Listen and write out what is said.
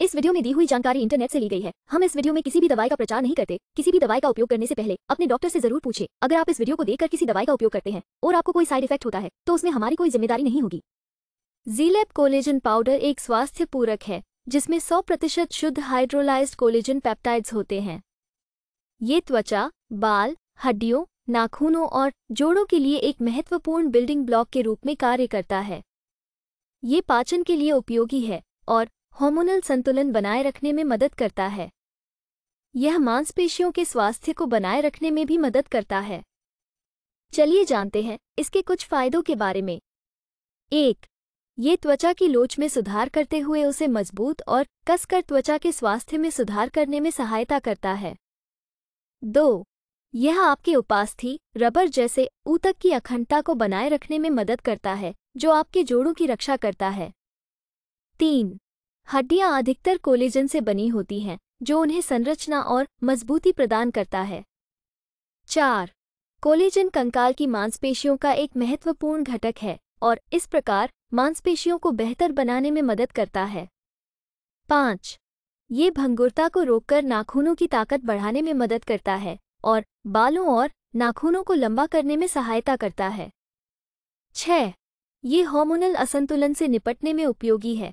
इस वीडियो में दी हुई जानकारी इंटरनेट से ली गई है हम इस वीडियो में किसी भी दवाई का प्रचार नहीं करते किसी भी दवाई का उपयोग करने से पहले अपने डॉक्टर से जरूर पूछे अगर आप इस वीडियो को देखकर किसी दवाई का उपयोग करते हैं और आपको कोई साइड इफेक्ट होता है तो उसमें हमारी कोई जिम्मेदारी नहीं होगी जीलेप कोलेजन पाउडर एक स्वास्थ्य पूरक है जिसमें सौ शुद्ध हाइड्रोलाइज कोलेजन पैप्टाइड्स होते हैं ये त्वचा बाल हड्डियों नाखूनों और जोड़ों के लिए एक महत्वपूर्ण बिल्डिंग ब्लॉक के रूप में कार्य करता है ये पाचन के लिए उपयोगी है और हार्मोनल संतुलन बनाए रखने में मदद करता है यह मांसपेशियों के स्वास्थ्य को बनाए रखने में भी मदद करता है चलिए जानते हैं इसके कुछ फायदों के बारे में एक ये त्वचा की लोच में सुधार करते हुए उसे मजबूत और कसकर त्वचा के स्वास्थ्य में सुधार करने में सहायता करता है दो यह आपके उपास्थि रबर जैसे ऊतक की अखंडता को बनाए रखने में मदद करता है जो आपके जोड़ों की रक्षा करता है तीन हड्डियां अधिकतर कोलेजन से बनी होती हैं जो उन्हें संरचना और मजबूती प्रदान करता है चार कोलेजन कंकाल की मांसपेशियों का एक महत्वपूर्ण घटक है और इस प्रकार मांसपेशियों को बेहतर बनाने में मदद करता है पाँच ये भंगुरता को रोककर नाखूनों की ताकत बढ़ाने में मदद करता है और बालों और नाखूनों को लंबा करने में सहायता करता है छह ये हार्मोनल असंतुलन से निपटने में उपयोगी है